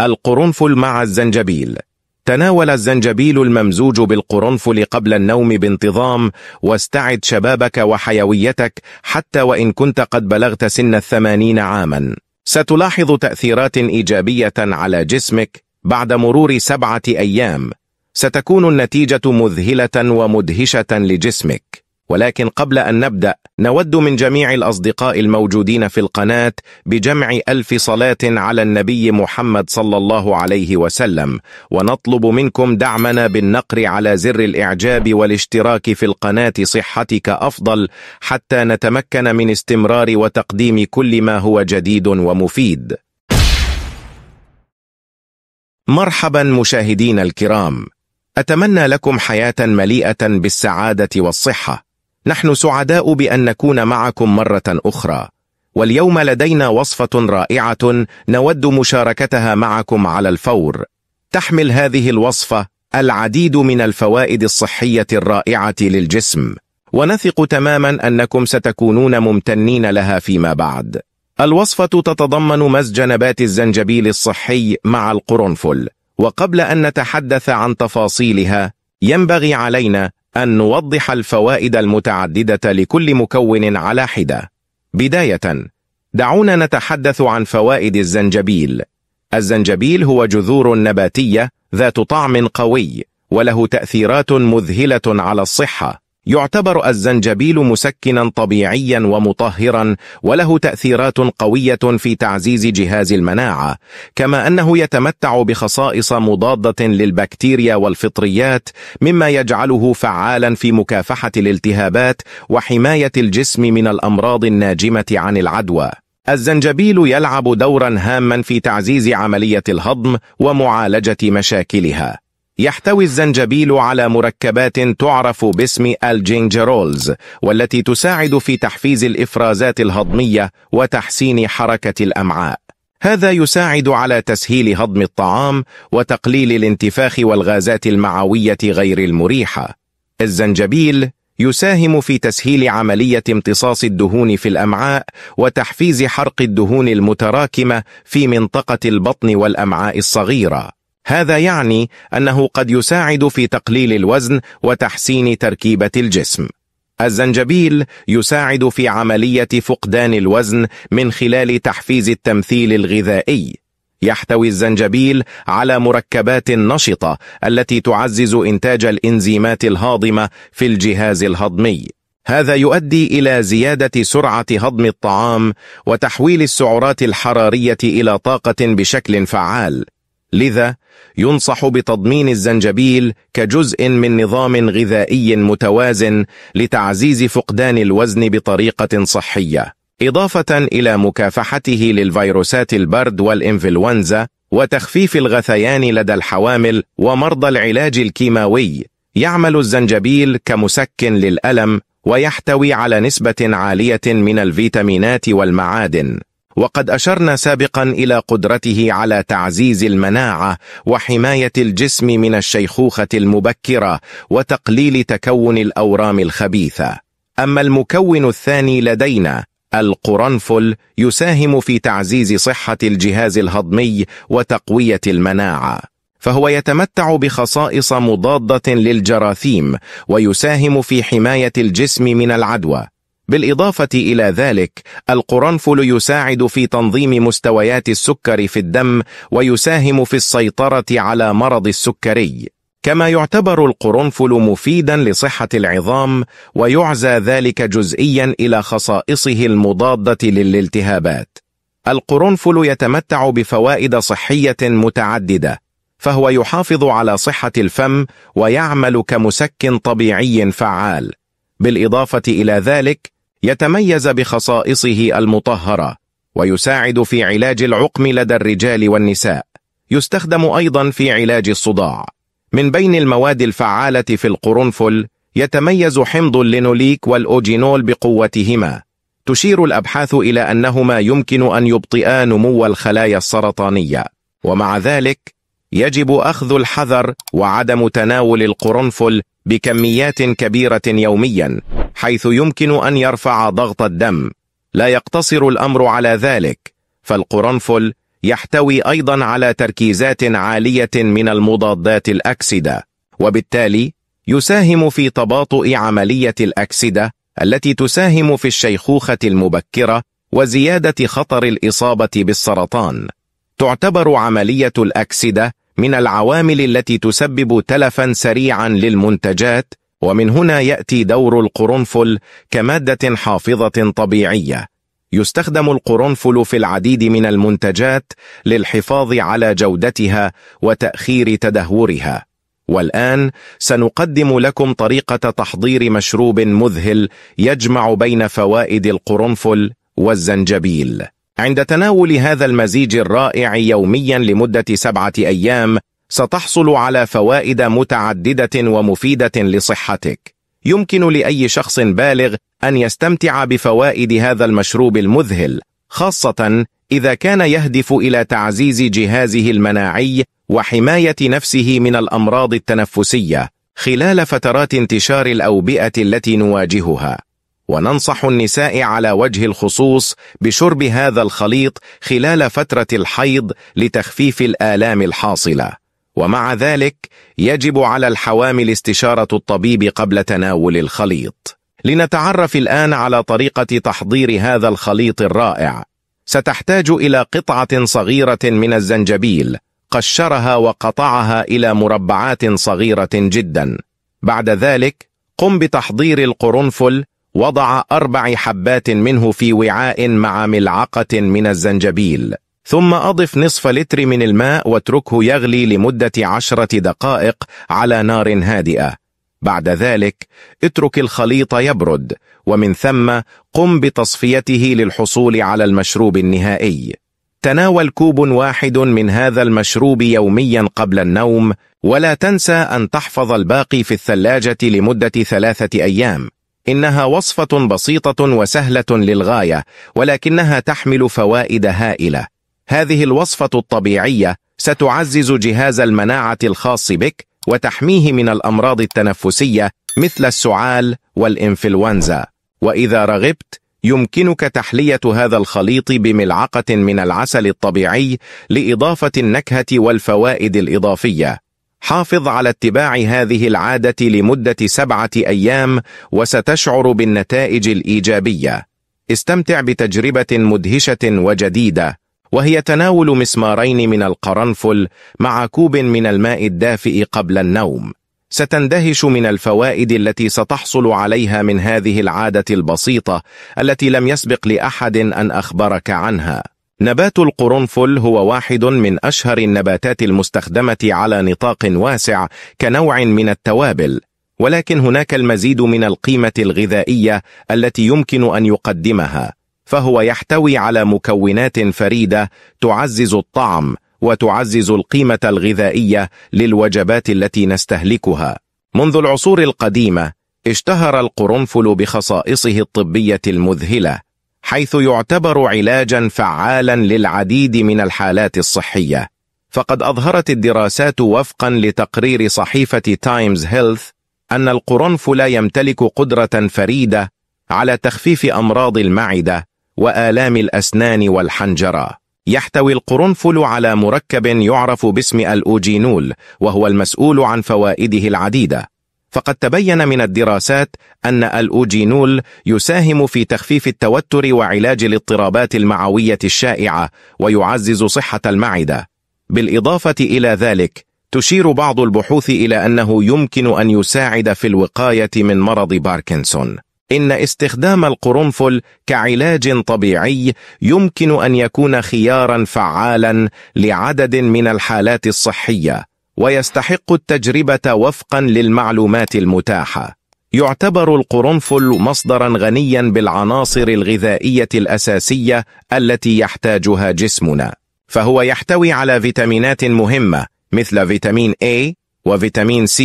القرنفل مع الزنجبيل تناول الزنجبيل الممزوج بالقرنفل قبل النوم بانتظام واستعد شبابك وحيويتك حتى وإن كنت قد بلغت سن الثمانين عاما ستلاحظ تأثيرات إيجابية على جسمك بعد مرور سبعة أيام ستكون النتيجة مذهلة ومدهشة لجسمك ولكن قبل أن نبدأ نود من جميع الأصدقاء الموجودين في القناة بجمع ألف صلاة على النبي محمد صلى الله عليه وسلم ونطلب منكم دعمنا بالنقر على زر الإعجاب والاشتراك في القناة صحتك أفضل حتى نتمكن من استمرار وتقديم كل ما هو جديد ومفيد مرحبا مشاهدين الكرام أتمنى لكم حياة مليئة بالسعادة والصحة نحن سعداء بأن نكون معكم مرة أخرى واليوم لدينا وصفة رائعة نود مشاركتها معكم على الفور تحمل هذه الوصفة العديد من الفوائد الصحية الرائعة للجسم ونثق تماما أنكم ستكونون ممتنين لها فيما بعد الوصفة تتضمن مزج نبات الزنجبيل الصحي مع القرنفل وقبل أن نتحدث عن تفاصيلها ينبغي علينا أن نوضح الفوائد المتعددة لكل مكون على حدة. بداية، دعونا نتحدث عن فوائد الزنجبيل. الزنجبيل هو جذور نباتية ذات طعم قوي، وله تأثيرات مذهلة على الصحة. يعتبر الزنجبيل مسكنا طبيعيا ومطهرا وله تأثيرات قوية في تعزيز جهاز المناعة كما أنه يتمتع بخصائص مضادة للبكتيريا والفطريات مما يجعله فعالا في مكافحة الالتهابات وحماية الجسم من الأمراض الناجمة عن العدوى الزنجبيل يلعب دورا هاما في تعزيز عملية الهضم ومعالجة مشاكلها يحتوي الزنجبيل على مركبات تعرف باسم الجينجرولز والتي تساعد في تحفيز الإفرازات الهضمية وتحسين حركة الأمعاء هذا يساعد على تسهيل هضم الطعام وتقليل الانتفاخ والغازات المعوية غير المريحة الزنجبيل يساهم في تسهيل عملية امتصاص الدهون في الأمعاء وتحفيز حرق الدهون المتراكمة في منطقة البطن والأمعاء الصغيرة هذا يعني أنه قد يساعد في تقليل الوزن وتحسين تركيبة الجسم. الزنجبيل يساعد في عملية فقدان الوزن من خلال تحفيز التمثيل الغذائي. يحتوي الزنجبيل على مركبات نشطة التي تعزز إنتاج الإنزيمات الهاضمة في الجهاز الهضمي. هذا يؤدي إلى زيادة سرعة هضم الطعام وتحويل السعرات الحرارية إلى طاقة بشكل فعال. لذا ينصح بتضمين الزنجبيل كجزء من نظام غذائي متوازن لتعزيز فقدان الوزن بطريقة صحية إضافة إلى مكافحته للفيروسات البرد والإنفلونزا وتخفيف الغثيان لدى الحوامل ومرضى العلاج الكيماوي يعمل الزنجبيل كمسكن للألم ويحتوي على نسبة عالية من الفيتامينات والمعادن وقد أشرنا سابقا إلى قدرته على تعزيز المناعة وحماية الجسم من الشيخوخة المبكرة وتقليل تكون الأورام الخبيثة أما المكون الثاني لدينا القرنفل يساهم في تعزيز صحة الجهاز الهضمي وتقوية المناعة فهو يتمتع بخصائص مضادة للجراثيم ويساهم في حماية الجسم من العدوى بالإضافة إلى ذلك، القرنفل يساعد في تنظيم مستويات السكر في الدم ويساهم في السيطرة على مرض السكري. كما يعتبر القرنفل مفيدا لصحة العظام ويعزى ذلك جزئيا إلى خصائصه المضادة للالتهابات. القرنفل يتمتع بفوائد صحية متعددة، فهو يحافظ على صحة الفم ويعمل كمسك طبيعي فعال. بالإضافة إلى ذلك، يتميز بخصائصه المطهرة ويساعد في علاج العقم لدى الرجال والنساء يستخدم أيضا في علاج الصداع من بين المواد الفعالة في القرنفل يتميز حمض اللينوليك والأوجينول بقوتهما تشير الأبحاث إلى أنهما يمكن أن يبطئا نمو الخلايا السرطانية ومع ذلك يجب أخذ الحذر وعدم تناول القرنفل بكميات كبيرة يومياً حيث يمكن أن يرفع ضغط الدم لا يقتصر الأمر على ذلك فالقرنفل يحتوي أيضا على تركيزات عالية من المضادات الأكسدة وبالتالي يساهم في تباطؤ عملية الأكسدة التي تساهم في الشيخوخة المبكرة وزيادة خطر الإصابة بالسرطان تعتبر عملية الأكسدة من العوامل التي تسبب تلفا سريعا للمنتجات ومن هنا يأتي دور القرنفل كمادة حافظة طبيعية يستخدم القرنفل في العديد من المنتجات للحفاظ على جودتها وتأخير تدهورها والآن سنقدم لكم طريقة تحضير مشروب مذهل يجمع بين فوائد القرنفل والزنجبيل عند تناول هذا المزيج الرائع يوميا لمدة سبعة أيام ستحصل على فوائد متعددة ومفيدة لصحتك يمكن لأي شخص بالغ أن يستمتع بفوائد هذا المشروب المذهل خاصة إذا كان يهدف إلى تعزيز جهازه المناعي وحماية نفسه من الأمراض التنفسية خلال فترات انتشار الأوبئة التي نواجهها وننصح النساء على وجه الخصوص بشرب هذا الخليط خلال فترة الحيض لتخفيف الآلام الحاصلة ومع ذلك يجب على الحوامل استشارة الطبيب قبل تناول الخليط لنتعرف الآن على طريقة تحضير هذا الخليط الرائع ستحتاج إلى قطعة صغيرة من الزنجبيل قشرها وقطعها إلى مربعات صغيرة جدا بعد ذلك قم بتحضير القرنفل وضع أربع حبات منه في وعاء مع ملعقة من الزنجبيل ثم أضف نصف لتر من الماء واتركه يغلي لمدة عشرة دقائق على نار هادئة بعد ذلك اترك الخليط يبرد ومن ثم قم بتصفيته للحصول على المشروب النهائي تناول كوب واحد من هذا المشروب يوميا قبل النوم ولا تنسى أن تحفظ الباقي في الثلاجة لمدة ثلاثة أيام إنها وصفة بسيطة وسهلة للغاية ولكنها تحمل فوائد هائلة هذه الوصفة الطبيعية ستعزز جهاز المناعة الخاص بك وتحميه من الأمراض التنفسية مثل السعال والإنفلونزا وإذا رغبت يمكنك تحلية هذا الخليط بملعقة من العسل الطبيعي لإضافة النكهة والفوائد الإضافية حافظ على اتباع هذه العادة لمدة سبعة أيام وستشعر بالنتائج الإيجابية استمتع بتجربة مدهشة وجديدة وهي تناول مسمارين من القرنفل مع كوب من الماء الدافئ قبل النوم ستندهش من الفوائد التي ستحصل عليها من هذه العادة البسيطة التي لم يسبق لأحد أن أخبرك عنها نبات القرنفل هو واحد من أشهر النباتات المستخدمة على نطاق واسع كنوع من التوابل ولكن هناك المزيد من القيمة الغذائية التي يمكن أن يقدمها فهو يحتوي على مكونات فريدة تعزز الطعم وتعزز القيمة الغذائية للوجبات التي نستهلكها. منذ العصور القديمة اشتهر القرنفل بخصائصه الطبية المذهلة حيث يعتبر علاجا فعالا للعديد من الحالات الصحية فقد أظهرت الدراسات وفقا لتقرير صحيفة تايمز هيلث أن القرنفل يمتلك قدرة فريدة على تخفيف أمراض المعدة وآلام الأسنان والحنجرة يحتوي القرنفل على مركب يعرف باسم الأوجينول وهو المسؤول عن فوائده العديدة فقد تبين من الدراسات أن الأوجينول يساهم في تخفيف التوتر وعلاج الاضطرابات المعوية الشائعة ويعزز صحة المعدة بالإضافة إلى ذلك تشير بعض البحوث إلى أنه يمكن أن يساعد في الوقاية من مرض باركنسون إن استخدام القرنفل كعلاج طبيعي يمكن أن يكون خيارا فعالا لعدد من الحالات الصحية ويستحق التجربة وفقا للمعلومات المتاحة يعتبر القرنفل مصدرا غنيا بالعناصر الغذائية الأساسية التي يحتاجها جسمنا فهو يحتوي على فيتامينات مهمة مثل فيتامين A وفيتامين C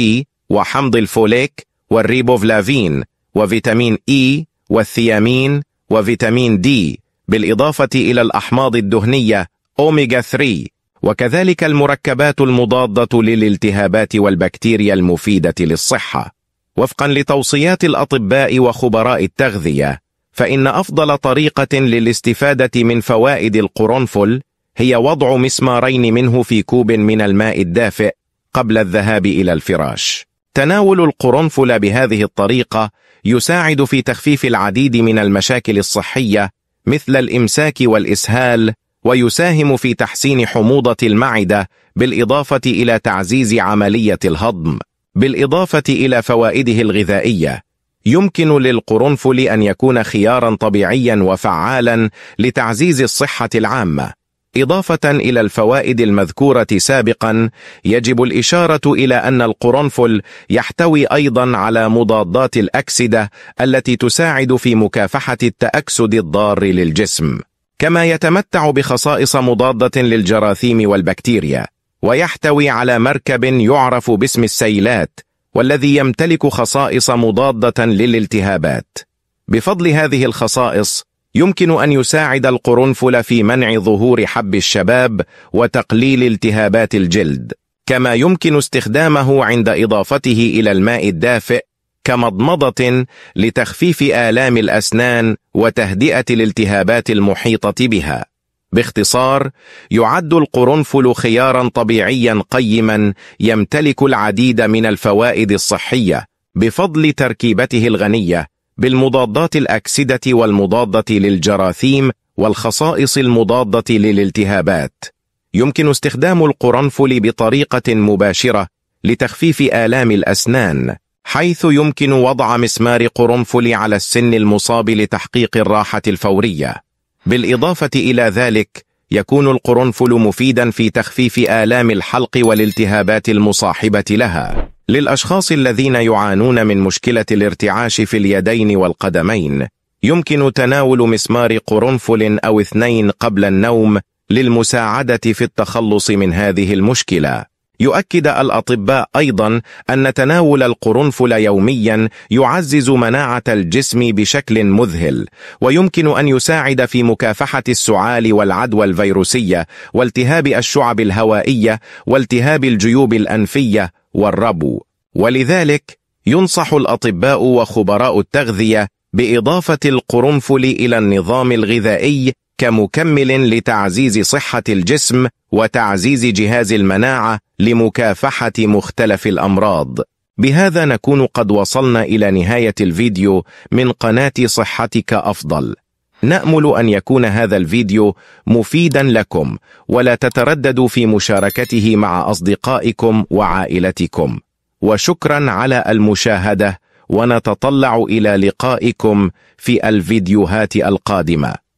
وحمض الفوليك والريبوفلافين وفيتامين إي e والثيامين وفيتامين دي بالإضافة إلى الأحماض الدهنية أوميجا 3 وكذلك المركبات المضادة للالتهابات والبكتيريا المفيدة للصحة وفقا لتوصيات الأطباء وخبراء التغذية فإن أفضل طريقة للاستفادة من فوائد القرنفل هي وضع مسمارين منه في كوب من الماء الدافئ قبل الذهاب إلى الفراش تناول القرنفل بهذه الطريقة يساعد في تخفيف العديد من المشاكل الصحية مثل الإمساك والإسهال ويساهم في تحسين حموضة المعدة بالإضافة إلى تعزيز عملية الهضم بالإضافة إلى فوائده الغذائية يمكن للقرنفل أن يكون خيارا طبيعيا وفعالا لتعزيز الصحة العامة إضافة إلى الفوائد المذكورة سابقا يجب الإشارة إلى أن القرنفل يحتوي أيضا على مضادات الأكسدة التي تساعد في مكافحة التأكسد الضار للجسم كما يتمتع بخصائص مضادة للجراثيم والبكتيريا ويحتوي على مركب يعرف باسم السيلات والذي يمتلك خصائص مضادة للالتهابات بفضل هذه الخصائص يمكن أن يساعد القرنفل في منع ظهور حب الشباب وتقليل التهابات الجلد كما يمكن استخدامه عند إضافته إلى الماء الدافئ كمضمضة لتخفيف آلام الأسنان وتهدئة الالتهابات المحيطة بها باختصار يعد القرنفل خيارا طبيعيا قيما يمتلك العديد من الفوائد الصحية بفضل تركيبته الغنية بالمضادات الأكسدة والمضادة للجراثيم والخصائص المضادة للالتهابات. يمكن استخدام القرنفل بطريقة مباشرة لتخفيف آلام الأسنان، حيث يمكن وضع مسمار قرنفل على السن المصاب لتحقيق الراحة الفورية. بالإضافة إلى ذلك، يكون القرنفل مفيدا في تخفيف آلام الحلق والالتهابات المصاحبة لها. للأشخاص الذين يعانون من مشكلة الارتعاش في اليدين والقدمين يمكن تناول مسمار قرنفل أو اثنين قبل النوم للمساعدة في التخلص من هذه المشكلة يؤكد الأطباء أيضا أن تناول القرنفل يوميا يعزز مناعة الجسم بشكل مذهل ويمكن أن يساعد في مكافحة السعال والعدوى الفيروسية والتهاب الشعب الهوائية والتهاب الجيوب الأنفية والربو ولذلك ينصح الأطباء وخبراء التغذية بإضافة القرنفل إلى النظام الغذائي كمكمل لتعزيز صحة الجسم وتعزيز جهاز المناعة لمكافحة مختلف الأمراض بهذا نكون قد وصلنا إلى نهاية الفيديو من قناة صحتك أفضل نأمل أن يكون هذا الفيديو مفيدا لكم ولا تترددوا في مشاركته مع أصدقائكم وعائلتكم وشكرا على المشاهدة ونتطلع إلى لقائكم في الفيديوهات القادمة